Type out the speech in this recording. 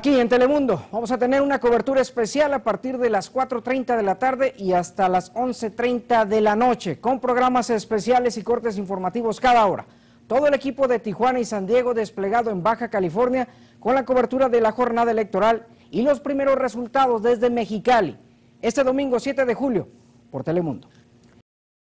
Aquí en Telemundo vamos a tener una cobertura especial a partir de las 4.30 de la tarde y hasta las 11.30 de la noche, con programas especiales y cortes informativos cada hora. Todo el equipo de Tijuana y San Diego desplegado en Baja California con la cobertura de la jornada electoral y los primeros resultados desde Mexicali, este domingo 7 de julio, por Telemundo.